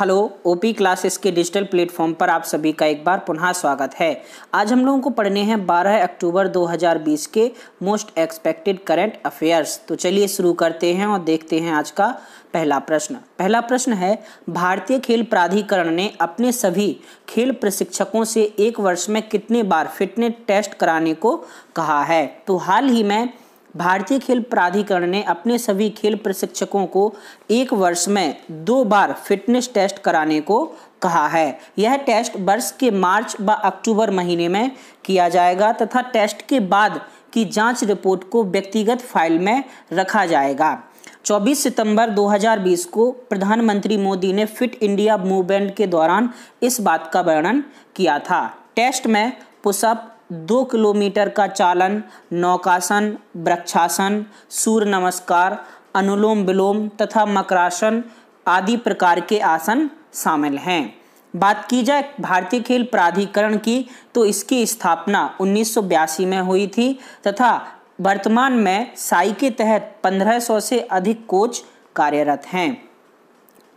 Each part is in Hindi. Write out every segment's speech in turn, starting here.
हेलो ओपी क्लासेस के डिजिटल प्लेटफॉर्म पर आप सभी का एक बार पुनः स्वागत है आज हम लोगों को पढ़ने हैं 12 अक्टूबर 2020 के मोस्ट एक्सपेक्टेड करंट अफेयर्स तो चलिए शुरू करते हैं और देखते हैं आज का पहला प्रश्न पहला प्रश्न है भारतीय खेल प्राधिकरण ने अपने सभी खेल प्रशिक्षकों से एक वर्ष में कितने बार फिटनेस टेस्ट कराने को कहा है तो हाल ही में भारतीय खेल प्राधिकरण ने अपने सभी खेल प्रशिक्षकों को एक वर्ष में दो बार फिटनेस टेस्ट कराने को कहा है यह टेस्ट वर्ष के मार्च व अक्टूबर महीने में किया जाएगा तथा टेस्ट के बाद की जांच रिपोर्ट को व्यक्तिगत फाइल में रखा जाएगा 24 सितंबर 2020 को प्रधानमंत्री मोदी ने फिट इंडिया मूवमेंट के दौरान इस बात का वर्णन किया था टेस्ट में पुशअप दो किलोमीटर का चालन नौकासन वृक्षासन सूर्य नमस्कार अनुलोम विलोम तथा मकरासन आदि प्रकार के आसन शामिल हैं बात की जाए भारतीय खेल प्राधिकरण की तो इसकी स्थापना उन्नीस में हुई थी तथा वर्तमान में साई के तहत 1500 से अधिक कोच कार्यरत हैं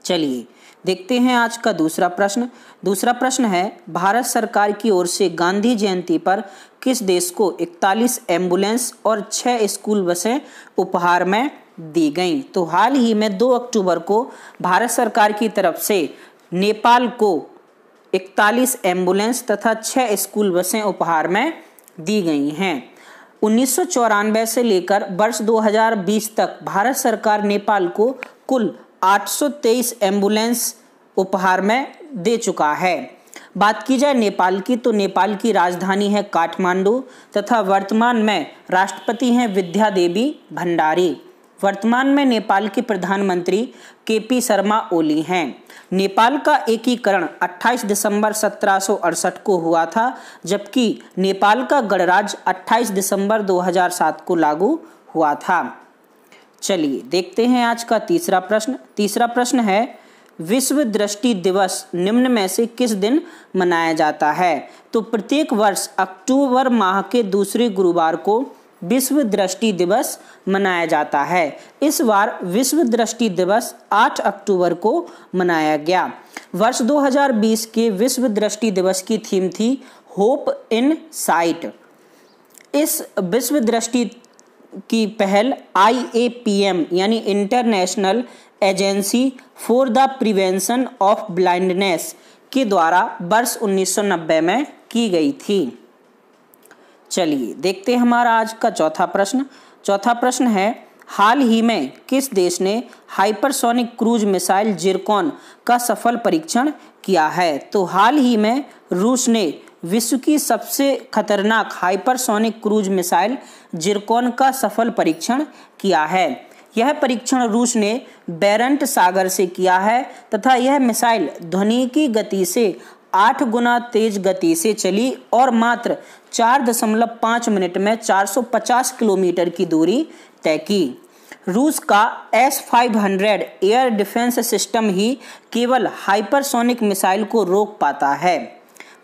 चलिए देखते हैं आज का दूसरा प्रश्न दूसरा प्रश्न है भारत सरकार की ओर से गांधी जयंती पर किस देश को 41 एम्बुलेंस और 6 स्कूल बसें उपहार में दी गई तो हाल ही में 2 अक्टूबर को भारत सरकार की तरफ से नेपाल को 41 एम्बुलेंस तथा 6 स्कूल बसें उपहार में दी गई हैं उन्नीस से लेकर वर्ष 2020 तक भारत सरकार नेपाल को कुल 823 एम्बुलेंस उपहार में दे चुका है बात की जाए नेपाल की तो नेपाल की राजधानी है काठमांडू तथा वर्तमान में राष्ट्रपति हैं विद्या देवी भंडारी वर्तमान में नेपाल के प्रधानमंत्री के पी शर्मा ओली हैं नेपाल का एकीकरण 28 दिसंबर सत्रह को हुआ था जबकि नेपाल का गणराज्य 28 दिसंबर 2007 को लागू हुआ था चलिए देखते हैं आज का तीसरा प्रश्न तीसरा प्रश्न है विश्व दृष्टि दिवस निम्न में से किस दिन मनाया जाता है तो प्रत्येक वर्ष अक्टूबर माह के दूसरे गुरुवार को विश्व दृष्टि दिवस मनाया जाता है इस बार विश्व दृष्टि दिवस 8 अक्टूबर को मनाया गया वर्ष 2020 के विश्व दृष्टि दिवस की थीम थी होप इन साइट इस विश्व दृष्टि की पहल आईएपीएम यानी international agency for the prevention of blindness के द्वारा वर्ष 1990 में की गई थी चलिए देखते हैं हमारा आज का चौथा प्रश्न चौथा प्रश्न है हाल ही में किस देश ने हाइपरसोनिक क्रूज मिसाइल जिरकॉन का सफल परीक्षण किया है तो हाल ही में रूस ने विश्व की सबसे खतरनाक हाइपरसोनिक क्रूज मिसाइल जिरकोन का सफल परीक्षण किया है यह परीक्षण रूस ने बैरंट सागर से किया है तथा यह मिसाइल ध्वनि की गति से आठ गुना तेज गति से चली और मात्र चार दशमलव पाँच मिनट में 450 किलोमीटर की दूरी तय की रूस का एस 500 एयर डिफेंस सिस्टम ही केवल हाइपरसोनिक मिसाइल को रोक पाता है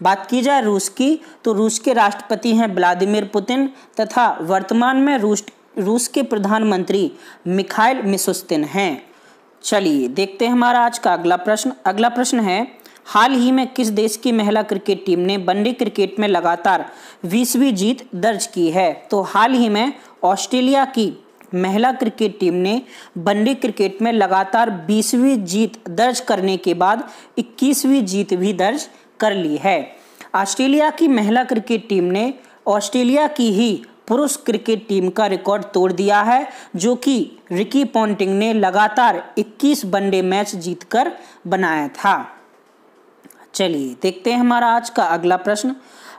बात की जाए रूस की तो रूस के राष्ट्रपति हैं व्लादिमिर पुतिन तथा वर्तमान में रूस रूस के प्रधानमंत्री मिखाइल मिसुस्तिन हैं चलिए देखते हैं हमारा आज का अगला प्रश्न अगला प्रश्न है हाल ही में किस देश की महिला क्रिकेट टीम ने वनडे क्रिकेट में लगातार बीसवीं जीत दर्ज की है तो हाल ही में ऑस्ट्रेलिया की महिला क्रिकेट टीम ने वनडे क्रिकेट में लगातार बीसवीं जीत दर्ज करने के बाद इक्कीसवीं जीत भी दर्ज कर ली है ऑस्ट्रेलिया की महिला क्रिकेट टीम ने ऑस्ट्रेलिया की ही पुरुष क्रिकेट टीम का रिकॉर्ड तोड़ दिया है जो कि रिकी पॉन्टिंग ने लगातार 21 वनडे मैच जीतकर बनाया था चलिए देखते हैं हमारा आज का अगला प्रश्न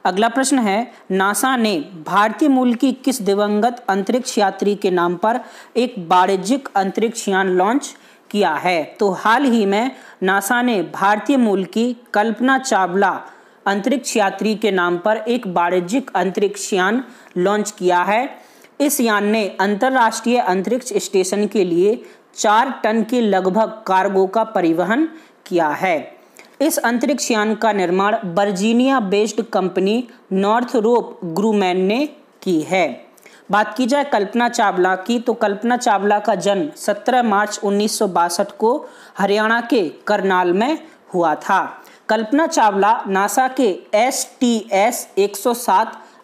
अगला प्रश्न है नासा ने भारतीय मूल की किस दिवंगत अंतरिक्ष यात्री के नाम पर एक वाणिज्यिक अंतरिक्ष यान लॉन्च किया है तो हाल ही में नासा ने भारतीय मूल की कल्पना चावला अंतरिक्ष यात्री के नाम पर एक वाणिज्यिक अंतरिक्ष यान लॉन्च किया है इस यान ने अंतर्राष्ट्रीय अंतरिक्ष स्टेशन के लिए चार टन के लगभग कार्गो का परिवहन किया है इस अंतरिक्ष यान का निर्माण Virginia based company Northrop Grumman ने की है बात की जाए कल्पना चावला की तो कल्पना चावला का जन्म 17 मार्च उन्नीस को हरियाणा के करनाल में हुआ था कल्पना चावला नासा के एस टी एस एक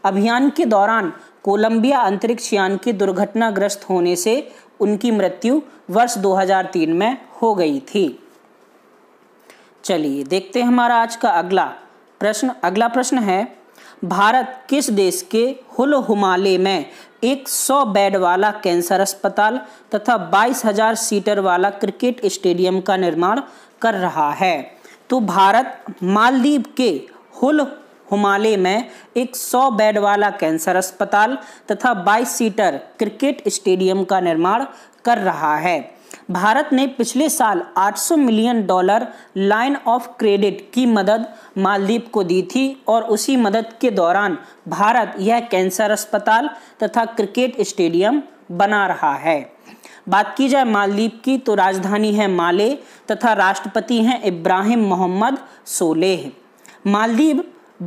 अभियान के दौरान कोलंबिया अंतरिक्ष यान के दुर्घटनाग्रस्त होने से उनकी मृत्यु वर्ष 2003 में हो गई थी चलिए देखते हैं हमारा आज का अगला प्रश्न अगला प्रश्न है भारत किस देश के हुल हुमाले में 100 बेड वाला कैंसर अस्पताल तथा 22,000 सीटर वाला क्रिकेट स्टेडियम का निर्माण कर रहा है तो भारत मालदीव के हुल हुमाले में एक 100 बेड वाला कैंसर अस्पताल तथा 22 सीटर क्रिकेट स्टेडियम का निर्माण कर रहा है भारत ने पिछले साल 800 million dollar line of credit की मदद मालदीप को दी थी और उसी मदद के दौरान भारत यह कैंसर अस्पताल तथा क्रिकेट स्टेडियम बना रहा है बात की जाए मालदीप की तो राजधानी है माले तथा राष्ट्रपति हैं इब्राहिम मोहम्मद सोलेह मालदीव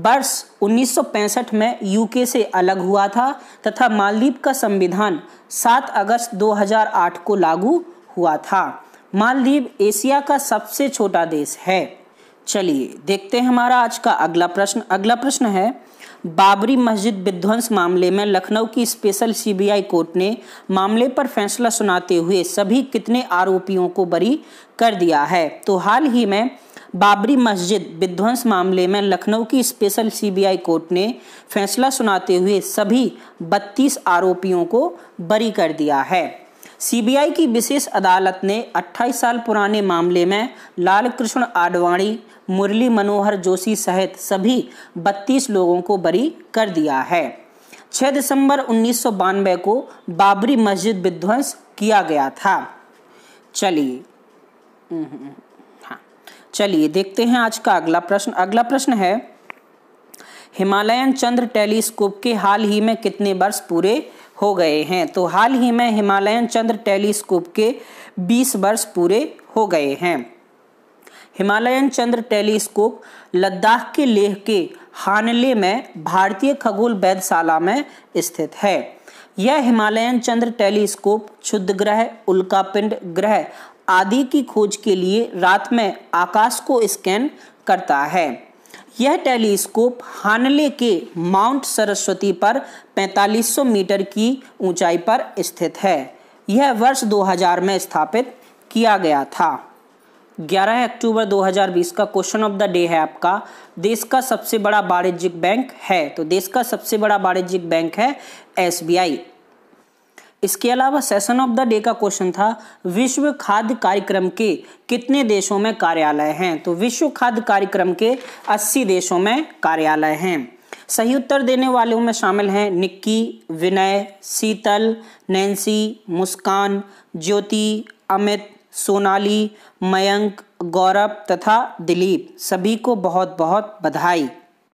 वर्ष 1965 में यूके से अलग हुआ था तथा मालदीव का संविधान 7 अगस्त 2008 को लागू हुआ था मालदीव एशिया का सबसे छोटा देश है चलिए देखते हैं हमारा आज का अगला प्रश्न अगला प्रश्न है बाबरी मस्जिद विध्वंस मामले में लखनऊ की स्पेशल सीबीआई कोर्ट ने मामले पर फैसला सुनाते हुए सभी कितने आरोपियों को बरी कर दिया है तो हाल ही में बाबरी मस्जिद विध्वंस मामले में लखनऊ की स्पेशल सीबीआई कोर्ट ने फैसला सुनाते हुए सभी 32 आरोपियों को बरी कर दिया है सीबीआई की विशेष अदालत ने 28 साल पुराने मामले में कृष्ण आडवाणी मुरली मनोहर जोशी सहित सभी 32 लोगों को बरी कर दिया है 6 दिसंबर उन्नीस को बाबरी मस्जिद विध्वंस किया गया था चलिए हम्म, हाँ चलिए देखते हैं आज का अगला प्रश्न अगला प्रश्न है हिमालयन चंद्र टेलीस्कोप के हाल ही में कितने वर्ष पूरे हो गए हैं तो हाल ही में हिमालयन चंद्र टेलीस्कोप के 20 वर्ष पूरे हो गए हैं हिमालयन चंद्र टेलीस्कोप लद्दाख के लेह के हानले में भारतीय खगोल वैधशाला में स्थित है यह हिमालयन चंद्र टेलीस्कोप क्षुद्र ग्रह उल्कापिंड ग्रह आदि की खोज के लिए रात में आकाश को स्कैन करता है यह टेलीस्कोप हानले के माउंट सरस्वती पर 4500 मीटर की ऊंचाई पर स्थित है यह वर्ष 2000 में स्थापित किया गया था 11 अक्टूबर 2020 का क्वेश्चन ऑफ द डे है आपका देश का सबसे बड़ा वाणिज्यिक बैंक है तो देश का सबसे बड़ा वाणिज्यिक बैंक है एसबीआई इसके अलावा सेशन ऑफ द डे का क्वेश्चन था विश्व खाद्य कार्यक्रम के कितने देशों में कार्यालय हैं तो विश्व खाद्य कार्यक्रम के 80 देशों में कार्यालय हैं सही उत्तर देने वालों में शामिल हैं निक्की विनय शीतल नैन्सी मुस्कान ज्योति अमित सोनाली मयंक गौरव तथा दिलीप सभी को बहुत बहुत बधाई